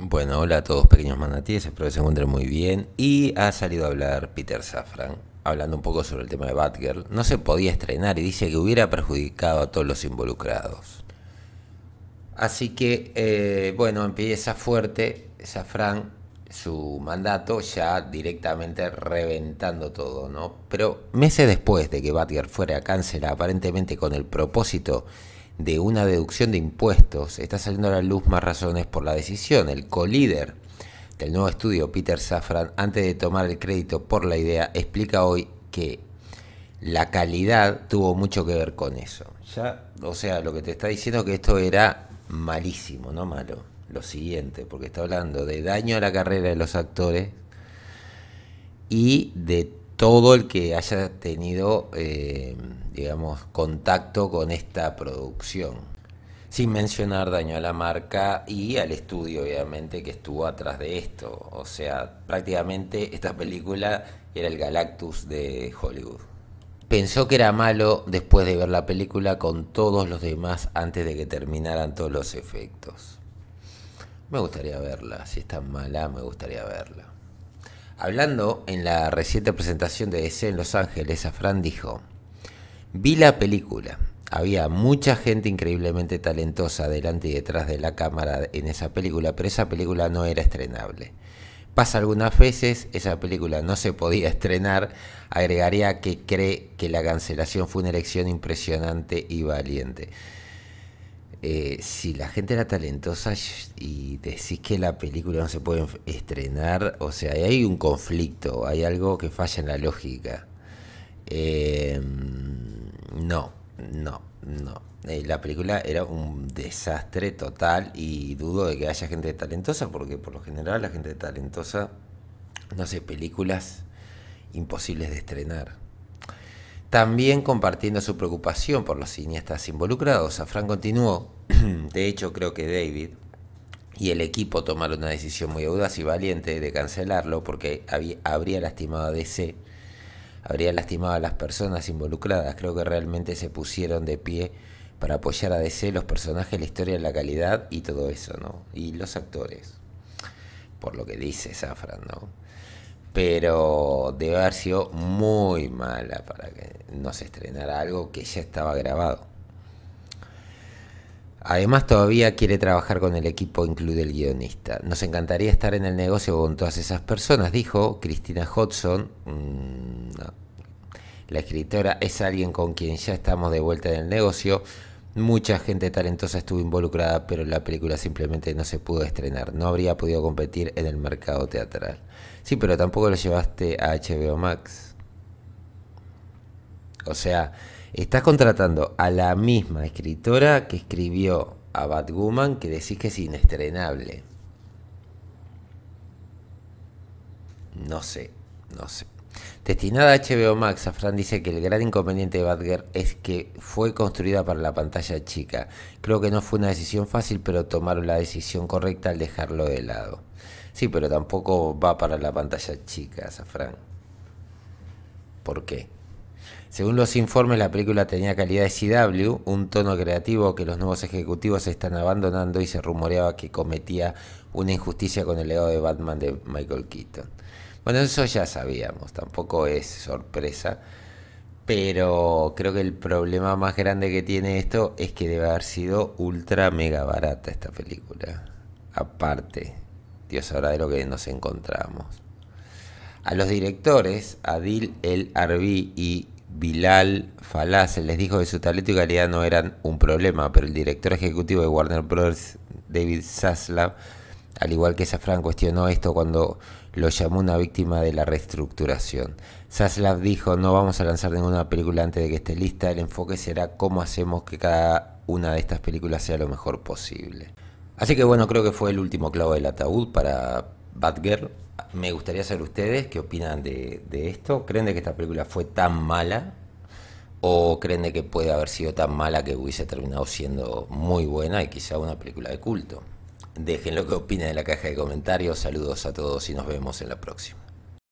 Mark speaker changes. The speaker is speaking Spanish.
Speaker 1: Bueno, hola a todos pequeños manatíes, espero que se encuentren muy bien. Y ha salido a hablar Peter Safran, hablando un poco sobre el tema de Batgirl. No se podía estrenar y dice que hubiera perjudicado a todos los involucrados. Así que, eh, bueno, empieza fuerte Safran su mandato ya directamente reventando todo, ¿no? Pero meses después de que Batgirl fuera a cáncer, aparentemente con el propósito de una deducción de impuestos, está saliendo a la luz más razones por la decisión. El colíder del nuevo estudio, Peter Safran, antes de tomar el crédito por la idea, explica hoy que la calidad tuvo mucho que ver con eso. Ya, o sea, lo que te está diciendo que esto era malísimo, no malo. Lo siguiente, porque está hablando de daño a la carrera de los actores y de todo el que haya tenido, eh, digamos, contacto con esta producción. Sin mencionar daño a la marca y al estudio, obviamente, que estuvo atrás de esto. O sea, prácticamente esta película era el Galactus de Hollywood. Pensó que era malo después de ver la película con todos los demás antes de que terminaran todos los efectos. Me gustaría verla, si es tan mala, me gustaría verla. Hablando en la reciente presentación de DC en Los Ángeles, Afran dijo, vi la película, había mucha gente increíblemente talentosa delante y detrás de la cámara en esa película, pero esa película no era estrenable. Pasa algunas veces, esa película no se podía estrenar, agregaría que cree que la cancelación fue una elección impresionante y valiente. Eh, si la gente era talentosa y decís que la película no se puede estrenar, o sea, hay un conflicto, hay algo que falla en la lógica. Em, no, no, no. Eh, la película era un desastre total y dudo de que haya gente talentosa, porque por lo general la gente talentosa no hace películas imposibles de estrenar. También compartiendo su preocupación por los cineastas involucrados, Safran continuó, de hecho creo que David y el equipo tomaron una decisión muy audaz y valiente de cancelarlo porque habría lastimado a DC, habría lastimado a las personas involucradas, creo que realmente se pusieron de pie para apoyar a DC, los personajes, la historia, la calidad y todo eso, ¿no? Y los actores, por lo que dice Safran, ¿no? pero debe haber sido muy mala para que no se estrenara algo que ya estaba grabado. Además todavía quiere trabajar con el equipo, incluye el guionista. Nos encantaría estar en el negocio con todas esas personas, dijo Cristina Hodgson. Mm, La escritora es alguien con quien ya estamos de vuelta en el negocio, Mucha gente talentosa estuvo involucrada, pero la película simplemente no se pudo estrenar. No habría podido competir en el mercado teatral. Sí, pero tampoco lo llevaste a HBO Max. O sea, estás contratando a la misma escritora que escribió a Batwoman, que decís que es inestrenable. No sé, no sé. Destinada a HBO Max, Safran dice que el gran inconveniente de Badger es que fue construida para la pantalla chica. Creo que no fue una decisión fácil, pero tomaron la decisión correcta al dejarlo de lado. Sí, pero tampoco va para la pantalla chica, Safran. ¿Por qué? Según los informes, la película tenía calidad de CW, un tono creativo que los nuevos ejecutivos están abandonando y se rumoreaba que cometía una injusticia con el legado de Batman de Michael Keaton. Bueno, eso ya sabíamos, tampoco es sorpresa, pero creo que el problema más grande que tiene esto es que debe haber sido ultra mega barata esta película. Aparte, Dios sabrá de lo que nos encontramos. A los directores, Adil El Arbi y Bilal Falas, les dijo que su talento y calidad no eran un problema, pero el director ejecutivo de Warner Bros., David Zaslav, al igual que Safran cuestionó esto cuando lo llamó una víctima de la reestructuración. Zaslav dijo, no vamos a lanzar ninguna película antes de que esté lista, el enfoque será cómo hacemos que cada una de estas películas sea lo mejor posible. Así que bueno, creo que fue el último clavo del ataúd para Batgirl. Me gustaría saber ustedes qué opinan de, de esto. ¿Creen de que esta película fue tan mala? ¿O creen de que puede haber sido tan mala que hubiese terminado siendo muy buena y quizá una película de culto? Dejen lo que opinen en la caja de comentarios. Saludos a todos y nos vemos en la próxima.